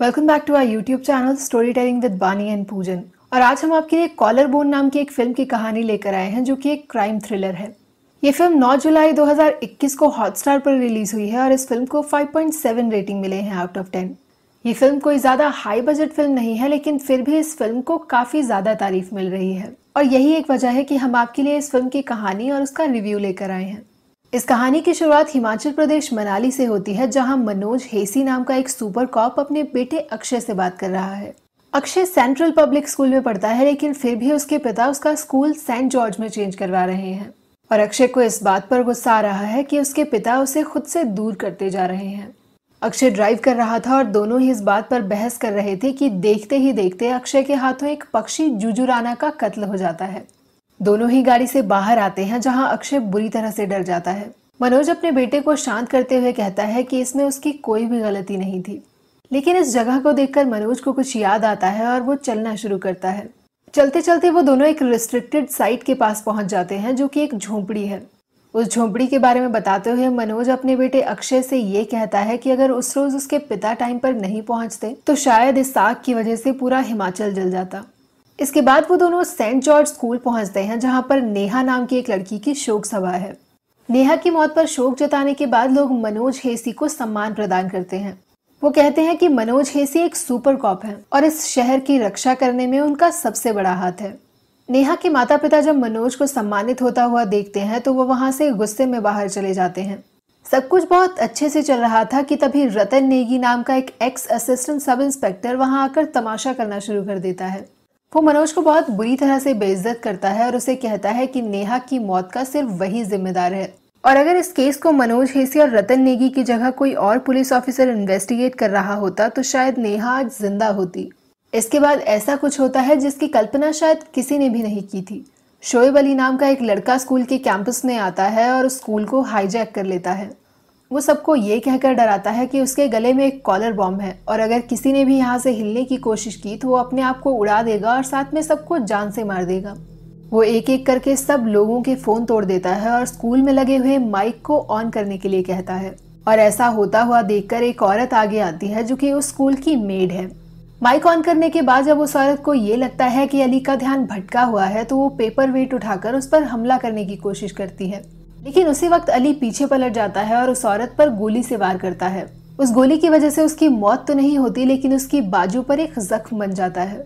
welcome back to our YouTube channel story telling with Bani and Poojan और आज हम आपके लिए कॉलर बोन नाम की एक फिल्म की कहानी लेकर आए हैं जो कि एक क्राइम थ्रिलर है ये फिल्म 9 जुलाई 2021 को हॉटस्टार पर रिलीज हुई है और इस फिल्म को 5.7 रेटिंग मिले हैं आउट ऑफ 10 ये फिल्म कोई ज़्यादा हाई बजट फिल्म नहीं है लेकिन फिर भी इस फिल्म को काफ़ी ज़्यादा तारीफ मिल रही है और यही एक वजह है कि हम आपके लिए इस फिल्म की कहानी और उसका रिव्यू लेकर आए हैं इस कहानी की शुरुआत हिमाचल प्रदेश मनाली से होती है जहां मनोज हेसी नाम का एक सुपर कॉप अपने बेटे अक्षय से बात कर रहा है अक्षय सेंट्रल पब्लिक स्कूल में पढ़ता है लेकिन फिर भी उसके पिता उसका स्कूल सेंट जॉर्ज में चेंज करवा रहे हैं और अक्षय को इस बात पर गुस्सा आ रहा है कि उसके पिता उसे खुद से दूर करते जा रहे हैं अक्षय ड्राइव कर रहा था और दोनों ही इस बात पर बहस कर रहे थे कि देखते ही देखते अक्षय के हाथों एक पक्षी जुजुराना का कत्ल हो जाता है दोनों ही गाड़ी से बाहर आते हैं जहां अक्षय बुरी तरह से डर जाता है मनोज अपने बेटे को शांत करते हुए कहता है कि इसमें उसकी कोई भी गलती नहीं थी लेकिन इस जगह को देखकर मनोज को कुछ याद आता है और वो चलना शुरू करता है चलते चलते वो दोनों एक रिस्ट्रिक्टेड साइट के पास पहुंच जाते हैं जो कि एक झोंपड़ी है उस झोंपड़ी के बारे में बताते हुए मनोज अपने बेटे अक्षय से ये कहता है कि अगर उस रोज उसके पिता टाइम पर नहीं पहुंचते तो शायद इस साग की वजह से पूरा हिमाचल जल जाता इसके बाद वो दोनों सेंट जॉर्ज स्कूल पहुंचते हैं जहां पर नेहा नाम की एक लड़की की शोक सभा है नेहा की मौत पर शोक जताने के बाद लोग मनोज हेसी को सम्मान प्रदान करते हैं वो कहते हैं कि मनोज हेसी एक सुपर कॉप है और इस शहर की रक्षा करने में उनका सबसे बड़ा हाथ है नेहा के माता पिता जब मनोज को सम्मानित होता हुआ देखते हैं तो वो वहाँ से गुस्से में बाहर चले जाते हैं सब कुछ बहुत अच्छे से चल रहा था कि तभी रतन नेगी नाम का एक एक्स असिस्टेंट सब इंस्पेक्टर वहाँ आकर तमाशा करना शुरू कर देता है वो मनोज को बहुत बुरी तरह से बेइज्जत करता है और उसे कहता है कि नेहा की मौत का सिर्फ वही जिम्मेदार है और अगर इस केस को मनोज हेसी और रतन नेगी की जगह कोई और पुलिस ऑफिसर इन्वेस्टिगेट कर रहा होता तो शायद नेहा आज जिंदा होती इसके बाद ऐसा कुछ होता है जिसकी कल्पना शायद किसी ने भी नहीं की थी शोएब अली नाम का एक लड़का स्कूल के कैंपस में आता है और उस स्कूल को हाईजैक कर लेता है वो सबको ये कहकर डराता है कि उसके गले में एक कॉलर बॉम्ब है और अगर किसी ने भी यहाँ से हिलने की कोशिश की तो वो अपने आप को उड़ा देगा और साथ में सबको जान से मार देगा वो एक एक करके सब लोगों के फ़ोन तोड़ देता है और स्कूल में लगे हुए माइक को ऑन करने के लिए कहता है और ऐसा होता हुआ देखकर एक औरत आगे आती है जो कि उस स्कूल की मेड है माइक ऑन करने के बाद जब उस औरत को ये लगता है कि अली का ध्यान भटका हुआ है तो वो पेपर वेट उठाकर उस पर हमला करने की कोशिश करती है लेकिन उसी वक्त अली पीछे पलट जाता है और उस औरत पर गोली से वार करता है उस गोली की वजह से उसकी मौत तो नहीं होती लेकिन उसकी बाजू पर एक जख्म बन जाता है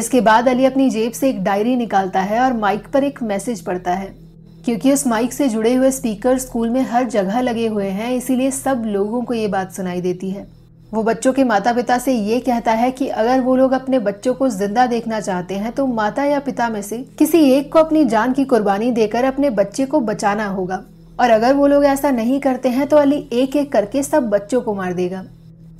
इसके बाद अली अपनी जेब से एक डायरी निकालता है और माइक पर एक मैसेज पढ़ता है क्योंकि उस माइक से जुड़े हुए स्पीकर स्कूल में हर जगह लगे हुए हैं इसीलिए सब लोगों को ये बात सुनाई देती है वो बच्चों के माता पिता से ये कहता है कि अगर वो लोग अपने बच्चों को जिंदा देखना चाहते हैं तो माता या पिता में से किसी एक को अपनी जान की कुर्बानी देकर अपने बच्चे को बचाना होगा और अगर वो लोग ऐसा नहीं करते हैं तो अली एक एक करके सब बच्चों को मार देगा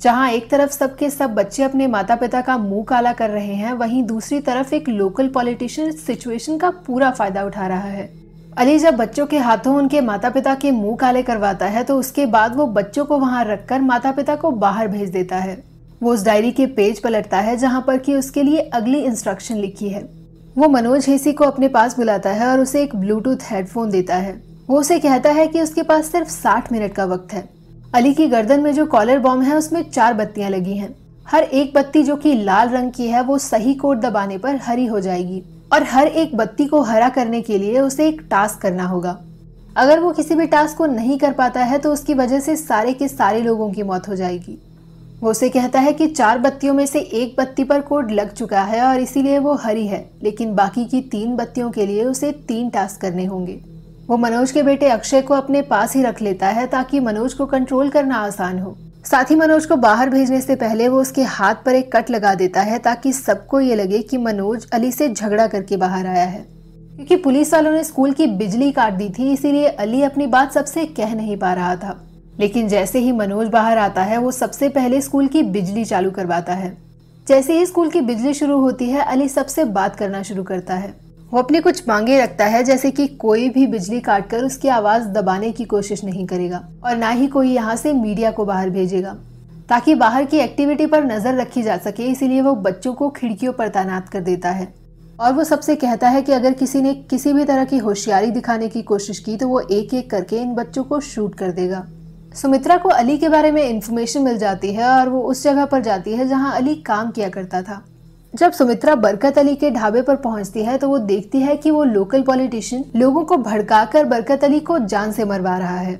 जहाँ एक तरफ सबके सब बच्चे अपने माता पिता का मुंह काला कर रहे हैं वहीं दूसरी तरफ एक लोकल पॉलिटिशियन सिचुएशन का पूरा फायदा उठा रहा है अली जब बच्चों के हाथों उनके माता पिता के मुंह काले करवाता है तो उसके बाद वो बच्चों को वहां रखकर माता पिता को बाहर भेज देता है वो उस डायरी के पेज पलटता है जहां पर कि उसके लिए अगली इंस्ट्रक्शन लिखी है वो मनोज हेसी को अपने पास बुलाता है और उसे एक ब्लूटूथ हेडफोन देता है वो उसे कहता है कि उसके पास सिर्फ साठ मिनट का वक्त है अली की गर्दन में जो कॉलर बॉम्ब है उसमें चार बत्तियां लगी हैं हर एक बत्ती जो कि लाल रंग की है वो सही कोड दबाने पर हरी हो जाएगी और हर एक बत्ती को हरा करने के लिए उसे एक टास्क करना होगा अगर वो किसी भी टास्क को नहीं कर पाता है तो उसकी वजह से सारे के सारे लोगों की मौत हो जाएगी वो उसे कहता है कि चार बत्तियों में से एक बत्ती पर कोड लग चुका है और इसीलिए वो हरी है लेकिन बाकी की तीन बत्तियों के लिए उसे तीन टास्क करने होंगे वो मनोज के बेटे अक्षय को अपने पास ही रख लेता है ताकि मनोज को कंट्रोल करना आसान हो साथ ही मनोज को बाहर भेजने से पहले वो उसके हाथ पर एक कट लगा देता है ताकि सबको ये लगे कि मनोज अली से झगड़ा करके बाहर आया है क्योंकि पुलिस वालों ने स्कूल की बिजली काट दी थी इसीलिए अली अपनी बात सबसे कह नहीं पा रहा था लेकिन जैसे ही मनोज बाहर आता है वो सबसे पहले स्कूल की बिजली चालू करवाता है जैसे ही स्कूल की बिजली शुरू होती है अली सबसे बात करना शुरू करता है वो अपनी कुछ मांगे रखता है जैसे कि कोई भी बिजली काटकर उसकी आवाज़ दबाने की कोशिश नहीं करेगा और ना ही कोई यहाँ से मीडिया को बाहर भेजेगा ताकि बाहर की एक्टिविटी पर नज़र रखी जा सके इसीलिए वो बच्चों को खिड़कियों पर तैनात कर देता है और वो सबसे कहता है कि अगर किसी ने किसी भी तरह की होशियारी दिखाने की कोशिश की तो वो एक एक करके इन बच्चों को शूट कर देगा सुमित्रा को अली के बारे में इन्फॉर्मेशन मिल जाती है और वो उस जगह पर जाती है जहाँ अली काम किया करता था जब सुमित्रा बरकत अली के ढाबे पर पहुंचती है तो वो देखती है कि वो लोकल पॉलिटिशियन लोगों को भड़काकर बरकत अली को जान से मरवा रहा है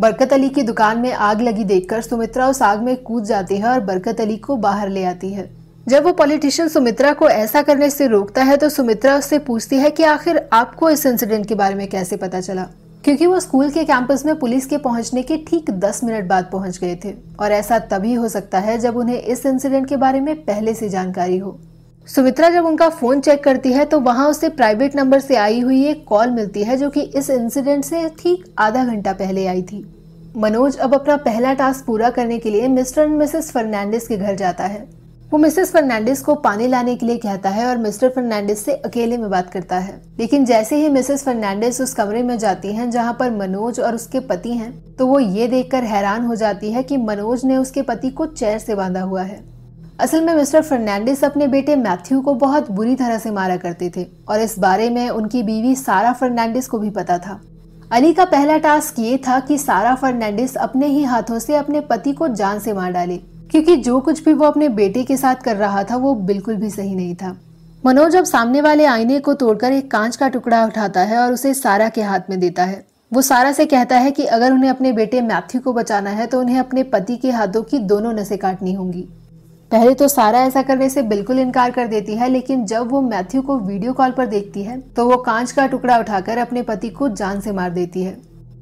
बरकत अली की दुकान में आग लगी देखकर सुमित्रा उस आग में कूद जाती है और बरकत अली को बाहर ले आती है जब वो पॉलिटिशियन सुमित्रा को ऐसा करने से रोकता है तो सुमित्रा उससे पूछती है कि आखिर आपको इस इंसिडेंट के बारे में कैसे पता चला क्योंकि वो स्कूल के कैंपस में पुलिस के पहुंचने के ठीक 10 मिनट बाद पहुंच गए थे और ऐसा तभी हो सकता है जब उन्हें इस इंसिडेंट के बारे में पहले से जानकारी हो सुमित्रा जब उनका फोन चेक करती है तो वहां उसे प्राइवेट नंबर से आई हुई एक कॉल मिलती है जो कि इस इंसिडेंट से ठीक आधा घंटा पहले आई थी मनोज अब अपना पहला टास्क पूरा करने के लिए मिस्टर एंड मिसेस फर्नांडिस के घर जाता है वो मिसेस फर्नांडिस को पानी लाने के लिए कहता है और मिस्टर फर्नांडिस से अकेले में बात करता है लेकिन जैसे ही मिसेस फर्नांडिस उस कमरे में जाती हैं जहां पर मनोज और उसके पति हैं तो वो ये देखकर हैरान हो जाती है कि मनोज ने उसके पति को चेयर से बांधा हुआ है असल में मिस्टर फर्नांडिस अपने बेटे मैथ्यू को बहुत बुरी तरह से मारा करते थे और इस बारे में उनकी बीवी सारा फर्नांडिस को भी पता था अली का पहला टास्क ये था कि सारा फर्नांडिस अपने ही हाथों से अपने पति को जान से मार डाले क्योंकि जो कुछ भी वो अपने बेटे के साथ कर रहा था वो बिल्कुल भी सही नहीं था मनोज अब सामने वाले आईने को तोड़कर एक कांच का टुकड़ा उठाता है और उसे सारा के हाथ में देता है वो सारा से कहता है कि अगर उन्हें अपने बेटे मैथ्यू को बचाना है तो उन्हें अपने पति के हाथों की दोनों नसें काटनी होंगी पहले तो सारा ऐसा करने से बिल्कुल इनकार कर देती है लेकिन जब वो मैथ्यू को वीडियो कॉल पर देखती है तो वो कांच का टुकड़ा उठाकर अपने पति को जान से मार देती है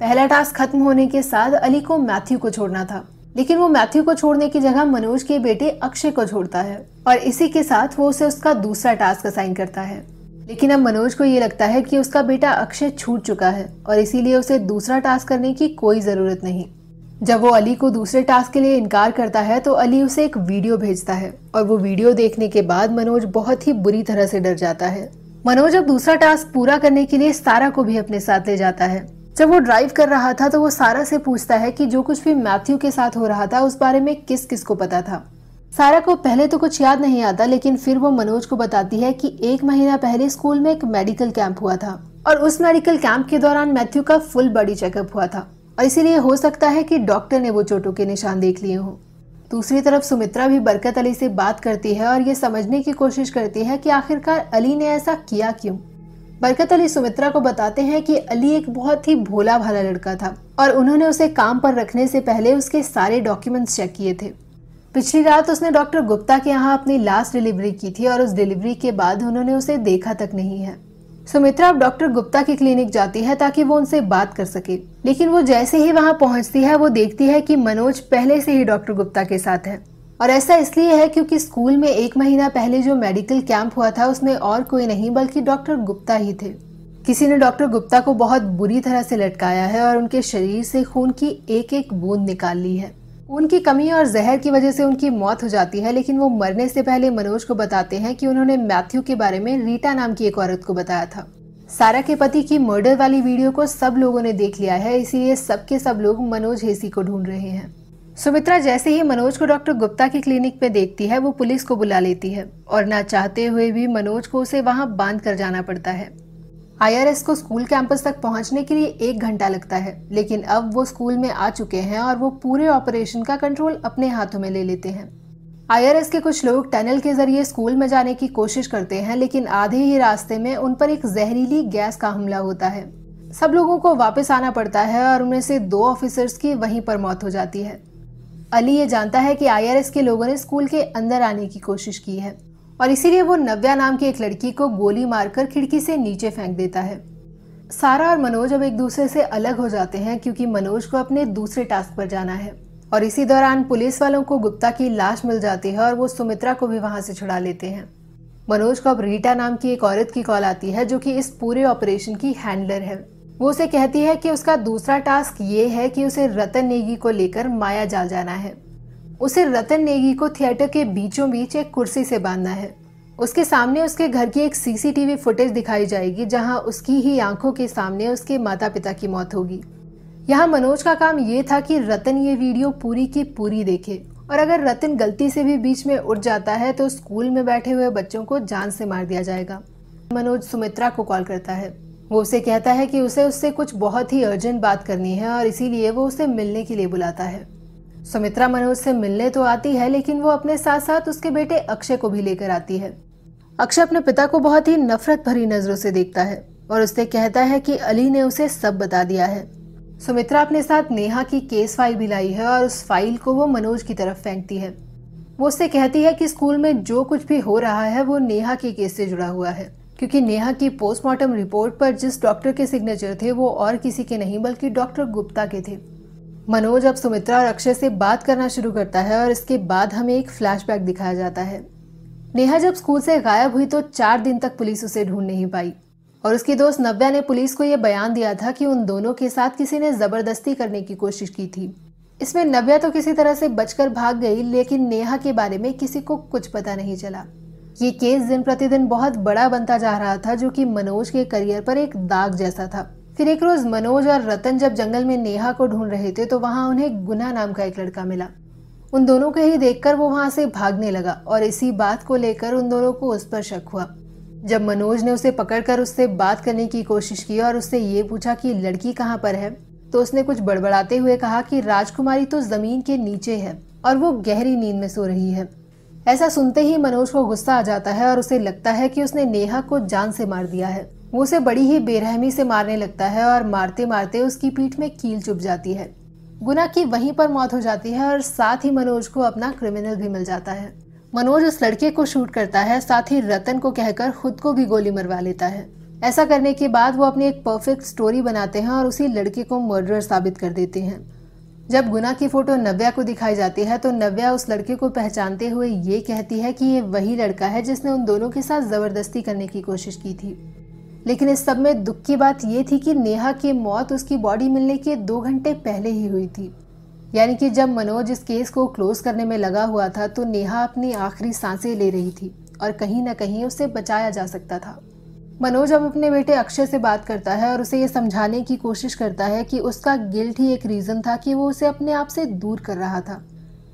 पहला टास्क खत्म होने के साथ अली को मैथ्यू को छोड़ना था लेकिन वो मैथ्यू को छोड़ने की जगह मनोज के बेटे अक्षय को छोड़ता है और इसी के साथ वो उसे उसका दूसरा टास्क असाइन करता है लेकिन अब मनोज को ये लगता है कि उसका बेटा अक्षय छूट चुका है और इसीलिए उसे दूसरा टास्क करने की कोई ज़रूरत नहीं जब वो अली को दूसरे टास्क के लिए इनकार करता है तो अली उसे एक वीडियो भेजता है और वो वीडियो देखने के बाद मनोज बहुत ही बुरी तरह से डर जाता है मनोज अब दूसरा टास्क पूरा करने के लिए सारा को भी अपने साथ ले जाता है जब वो ड्राइव कर रहा था तो वो सारा से पूछता है कि जो कुछ भी मैथ्यू के साथ हो रहा था उस बारे में किस किस को पता था सारा को पहले तो कुछ याद नहीं आता लेकिन फिर वो मनोज को बताती है कि एक महीना पहले स्कूल में एक मेडिकल कैंप हुआ था और उस मेडिकल कैंप के दौरान मैथ्यू का फुल बॉडी चेकअप हुआ था और इसीलिए हो सकता है कि डॉक्टर ने वो चोटों के निशान देख लिए हों दूसरी तरफ सुमित्रा भी बरकत अली से बात करती है और ये समझने की कोशिश करती है कि आखिरकार अली ने ऐसा किया क्यों बरकत अली सुमित्रा को बताते हैं कि अली एक बहुत ही भोला भाला लड़का था और उन्होंने उसे काम पर रखने से पहले उसके सारे डॉक्यूमेंट्स चेक किए थे पिछली रात उसने डॉक्टर गुप्ता के यहाँ अपनी लास्ट डिलीवरी की थी और उस डिलीवरी के बाद उन्होंने उसे देखा तक नहीं है सुमित्रा अब डॉक्टर गुप्ता की क्लिनिक जाती है ताकि वो उनसे बात कर सके लेकिन वो जैसे ही वहाँ पहुँचती है वो देखती है कि मनोज पहले से ही डॉक्टर गुप्ता के साथ है और ऐसा इसलिए है क्योंकि स्कूल में एक महीना पहले जो मेडिकल कैंप हुआ था उसमें और कोई नहीं बल्कि डॉक्टर गुप्ता ही थे किसी ने डॉक्टर गुप्ता को बहुत बुरी तरह से लटकाया है और उनके शरीर से खून की एक एक बूंद निकाल ली है खून की कमी और जहर की वजह से उनकी मौत हो जाती है लेकिन वो मरने से पहले मनोज को बताते हैं कि उन्होंने मैथ्यू के बारे में रीटा नाम की एक औरत को बताया था सारा के पति की मर्डर वाली वीडियो को सब लोगों ने देख लिया है इसीलिए सबके सब लोग मनोज हेसी को ढूंढ रहे हैं सुमित्रा जैसे ही मनोज को डॉक्टर गुप्ता की क्लिनिक पे देखती है वो पुलिस को बुला लेती है और ना चाहते हुए भी मनोज को उसे वहाँ बांध कर जाना पड़ता है आईआरएस को स्कूल कैंपस तक पहुंचने के लिए एक घंटा लगता है लेकिन अब वो स्कूल में आ चुके हैं और वो पूरे ऑपरेशन का कंट्रोल अपने हाथों में ले लेते हैं आईआरएस के कुछ लोग टनल के जरिए स्कूल में जाने की कोशिश करते हैं लेकिन आधे ही रास्ते में उन पर एक जहरीली गैस का हमला होता है सब लोगों को वापस आना पड़ता है और उनमें से दो ऑफिसर्स की वहीं पर मौत हो जाती है अली ये जानता है कि आईआरएस के लोगों ने स्कूल के अंदर आने की कोशिश की है और इसीलिए वो नव्या नाम की एक लड़की को गोली मारकर खिड़की से नीचे फेंक देता है सारा और मनोज अब एक दूसरे से अलग हो जाते हैं क्योंकि मनोज को अपने दूसरे टास्क पर जाना है और इसी दौरान पुलिस वालों को गुप्ता की लाश मिल जाती है और वो सुमित्रा को भी वहां से छुड़ा लेते हैं मनोज को अब रीटा नाम की एक औरत की कॉल आती है जो कि इस पूरे ऑपरेशन की हैंडलर है वो उसे कहती है कि उसका दूसरा टास्क ये है कि उसे रतन नेगी को लेकर माया जाल जाना है उसे रतन नेगी को थिएटर के बीचों बीच एक कुर्सी से बांधना है उसके सामने उसके घर की एक सीसीटीवी फुटेज दिखाई जाएगी जहां उसकी ही आंखों के सामने उसके माता पिता की मौत होगी यहाँ मनोज का काम ये था कि रतन ये वीडियो पूरी की पूरी देखे और अगर रतन गलती से भी बीच में उड़ जाता है तो स्कूल में बैठे हुए बच्चों को जान से मार दिया जाएगा मनोज सुमित्रा को कॉल करता है वो उसे कहता है कि उसे उससे कुछ बहुत ही अर्जेंट बात करनी है और इसीलिए वो उसे मिलने के लिए बुलाता है सुमित्रा मनोज से मिलने तो आती है लेकिन वो अपने साथ साथ उसके बेटे अक्षय को भी लेकर आती है अक्षय अपने पिता को बहुत ही नफरत भरी नजरों से देखता है और उससे कहता है कि अली ने उसे सब बता दिया है सुमित्रा अपने साथ नेहा की केस फाइल भी लाई है और उस फाइल को वो मनोज की तरफ फेंकती है वो उससे कहती है कि स्कूल में जो कुछ भी हो रहा है वो नेहा के केस से जुड़ा हुआ है क्योंकि नेहा की पोस्टमार्टम रिपोर्ट पर जिस डॉक्टर के सिग्नेचर थे वो और किसी के नहीं बल्कि डॉक्टर गुप्ता के थे मनोज अब सुमित्रा और अक्षय से बात करना शुरू करता है और इसके बाद हमें एक फ्लैशबैक दिखाया जाता है नेहा जब स्कूल से गायब हुई तो चार दिन तक पुलिस उसे ढूंढ नहीं पाई और उसकी दोस्त नव्या ने पुलिस को यह बयान दिया था कि उन दोनों के साथ किसी ने ज़बरदस्ती करने की कोशिश की थी इसमें नव्या तो किसी तरह से बचकर भाग गई लेकिन नेहा के बारे में किसी को कुछ पता नहीं चला ये केस दिन प्रतिदिन बहुत बड़ा बनता जा रहा था जो कि मनोज के करियर पर एक दाग जैसा था फिर एक रोज मनोज और रतन जब जंगल में नेहा को ढूंढ रहे थे तो वहां उन्हें गुना नाम का एक लड़का मिला उन दोनों को ही देखकर वो वहां से भागने लगा और इसी बात को लेकर उन दोनों को उस पर शक हुआ जब मनोज ने उसे पकड़कर उससे बात करने की कोशिश की और उससे ये पूछा कि लड़की कहाँ पर है तो उसने कुछ बड़बड़ाते हुए कहा कि राजकुमारी तो जमीन के नीचे है और वो गहरी नींद में सो रही है ऐसा सुनते ही मनोज को गुस्सा आ जाता है और उसे लगता है कि उसने नेहा को जान से मार दिया है वो उसे बड़ी ही बेरहमी से मारने लगता है और मारते मारते उसकी पीठ में कील चुप जाती है गुना की वहीं पर मौत हो जाती है और साथ ही मनोज को अपना क्रिमिनल भी मिल जाता है मनोज उस लड़के को शूट करता है साथ ही रतन को कहकर खुद को भी गोली मरवा लेता है ऐसा करने के बाद वो अपनी एक परफेक्ट स्टोरी बनाते हैं और उसी लड़के को मर्डर साबित कर देते हैं जब गुना की फोटो नव्या को दिखाई जाती है तो नव्या उस लड़के को पहचानते हुए ये कहती है कि ये वही लड़का है जिसने उन दोनों के साथ ज़बरदस्ती करने की कोशिश की थी लेकिन इस सब में दुख की बात ये थी कि नेहा की मौत उसकी बॉडी मिलने के दो घंटे पहले ही हुई थी यानी कि जब मनोज इस केस को क्लोज करने में लगा हुआ था तो नेहा अपनी आखिरी सांसें ले रही थी और कहीं ना कहीं उसे बचाया जा सकता था मनोज अब अपने बेटे अक्षय से बात करता है और उसे ये समझाने की कोशिश करता है कि उसका गिल्ट ही एक रीज़न था कि वो उसे अपने आप से दूर कर रहा था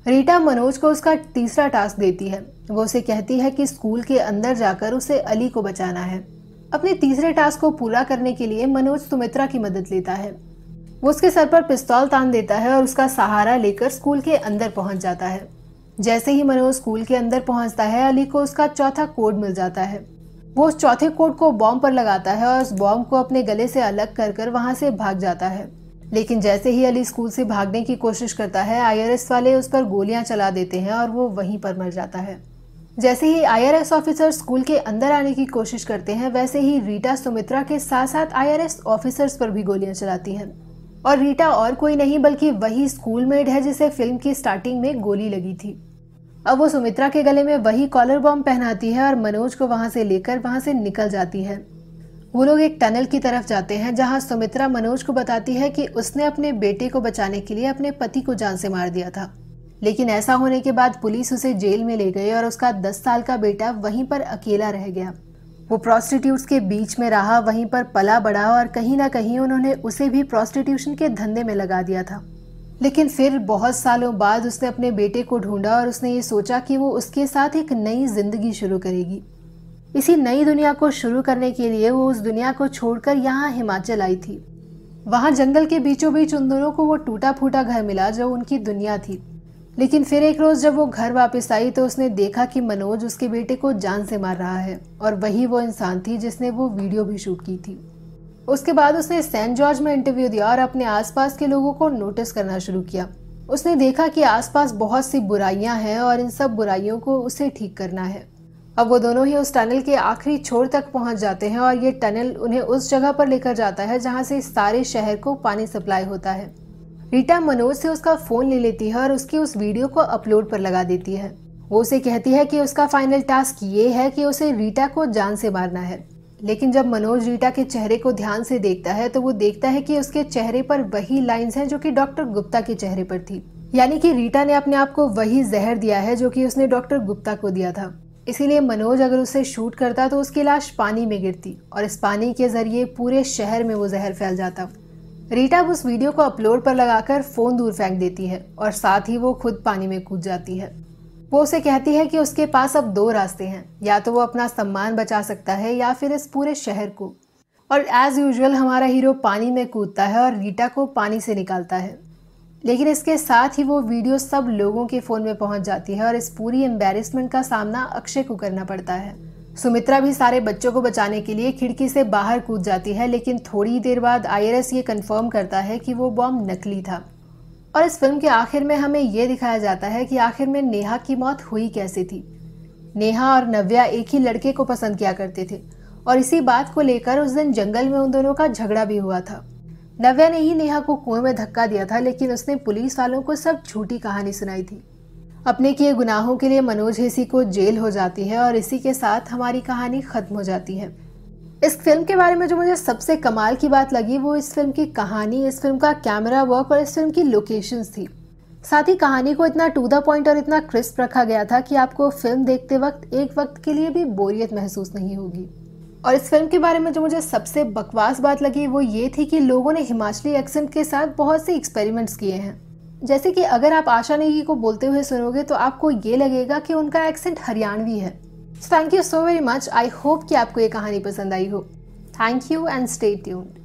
रीटा मनोज को उसका तीसरा टास्क देती है वो उसे कहती है कि स्कूल के अंदर जाकर उसे अली को बचाना है अपने तीसरे टास्क को पूरा करने के लिए मनोज सुमित्रा की मदद लेता है वो उसके सर पर पिस्तौल तान देता है और उसका सहारा लेकर स्कूल के अंदर पहुंच जाता है जैसे ही मनोज स्कूल के अंदर पहुंचता है अली को उसका चौथा कोड मिल जाता है वो उस चौथे कोड को बॉम्ब पर लगाता है और उस बॉम्ब को अपने गले से अलग कर कर वहां से भाग जाता है लेकिन जैसे ही अली स्कूल से भागने की कोशिश करता है आई वाले उस पर गोलियां चला देते हैं और वो वहीं पर मर जाता है जैसे ही आईआरएस ऑफिसर स्कूल के अंदर आने की कोशिश करते हैं वैसे ही रीटा सुमित्रा के साथ साथ आईआरएस ऑफिसर्स पर भी गोलियां चलाती हैं और रीटा और कोई नहीं बल्कि वही स्कूल मेड है जिसे फिल्म की स्टार्टिंग में गोली लगी थी अब वो सुमित्रा के गले में वही कॉलर बॉम्ब पहनाती है और मनोज को वहां से लेकर वहां से निकल जाती है वो लोग एक टनल की तरफ जाते हैं जहां सुमित्रा मनोज को बताती है कि उसने अपने बेटे को बचाने के लिए अपने पति को जान से मार दिया था लेकिन ऐसा होने के बाद पुलिस उसे जेल में ले गई और उसका दस साल का बेटा वहीं पर अकेला रह गया वो प्रॉस्टिट्यूट्स के बीच में रहा वहीं पर पला बढ़ा और कहीं ना कहीं उन्होंने उसे भी प्रॉस्टिट्यूशन के धंधे में लगा दिया था लेकिन फिर बहुत सालों बाद उसने अपने बेटे को ढूंढा और उसने ये सोचा कि वो उसके साथ एक नई जिंदगी शुरू करेगी इसी नई दुनिया को शुरू करने के लिए वो उस दुनिया को छोड़कर यहाँ हिमाचल आई थी वहाँ जंगल के बीचों बीच उन दोनों को वो टूटा फूटा घर मिला जो उनकी दुनिया थी लेकिन फिर एक रोज जब वो घर वापस आई तो उसने देखा कि मनोज उसके बेटे को जान से मार रहा है और वही वो इंसान थी जिसने वो वीडियो भी शूट की थी उसके बाद उसने सेंट जॉर्ज में इंटरव्यू दिया और अपने आसपास के लोगों को नोटिस करना शुरू किया उसने देखा कि आसपास बहुत सी बुराइयां हैं और इन सब बुराइयों को उसे ठीक करना है अब वो दोनों ही उस टनल के आखिरी छोर तक पहुंच जाते हैं और ये टनल उन्हें उस जगह पर लेकर जाता है जहां से सारे शहर को पानी सप्लाई होता है रीटा मनोज से उसका फोन ले लेती है और उसकी उस वीडियो को अपलोड पर लगा देती है वो उसे कहती है कि उसका फाइनल टास्क ये है कि उसे रीटा को जान से मारना है लेकिन जब मनोज रीटा के चेहरे को ध्यान से देखता है तो वो देखता है कि उसके चेहरे पर वही लाइंस हैं जो कि डॉक्टर गुप्ता के चेहरे पर थी यानी कि रीटा ने अपने आप को वही जहर दिया है जो कि उसने डॉक्टर गुप्ता को दिया था इसीलिए मनोज अगर उसे शूट करता तो उसकी लाश पानी में गिरती और इस पानी के जरिए पूरे शहर में वो जहर फैल जाता रीटा उस वीडियो को अपलोड पर लगाकर फोन दूर फेंक देती है और साथ ही वो खुद पानी में कूद जाती है वो उसे कहती है कि उसके पास अब दो रास्ते हैं या तो वो अपना सम्मान बचा सकता है या फिर इस पूरे शहर को और एज यूजल हमारा हीरो पानी में कूदता है और रीटा को पानी से निकालता है लेकिन इसके साथ ही वो वीडियो सब लोगों के फ़ोन में पहुंच जाती है और इस पूरी एम्बेरसमेंट का सामना अक्षय को करना पड़ता है सुमित्रा भी सारे बच्चों को बचाने के लिए खिड़की से बाहर कूद जाती है लेकिन थोड़ी देर बाद आईआरएस ये कंफर्म करता है कि वो बॉम्ब नकली था और इस फिल्म के आखिर में हमें ये दिखाया जाता है कि आखिर में नेहा की मौत हुई कैसे थी नेहा और नव्या एक ही लड़के को पसंद किया करते थे और इसी बात को लेकर उस दिन जंगल में उन दोनों का झगड़ा भी हुआ था नव्या ने ही नेहा को कुएं में धक्का दिया था लेकिन उसने पुलिस वालों को सब झूठी कहानी सुनाई थी अपने किए गुनाहों के लिए मनोज हेसी को जेल हो जाती है और इसी के साथ हमारी कहानी ख़त्म हो जाती है इस फिल्म के बारे में जो मुझे सबसे कमाल की बात लगी वो इस फिल्म की कहानी इस फिल्म का कैमरा वर्क और इस फिल्म की लोकेशंस थी साथ ही कहानी को इतना टू द पॉइंट और इतना क्रिस्प रखा गया था कि आपको फिल्म देखते वक्त एक वक्त के लिए भी बोरियत महसूस नहीं होगी और इस फिल्म के बारे में जो मुझे सबसे बकवास बात लगी वो ये थी कि लोगों ने हिमाचली एक्सेंट के साथ बहुत से एक्सपेरिमेंट्स किए हैं जैसे कि अगर आप आशा नेगी को बोलते हुए सुनोगे तो आपको ये लगेगा कि उनका एक्सेंट हरियाणवी है thank you so very much I hope कि आपको ये कहानी पसंद आई हो thank you and stay tuned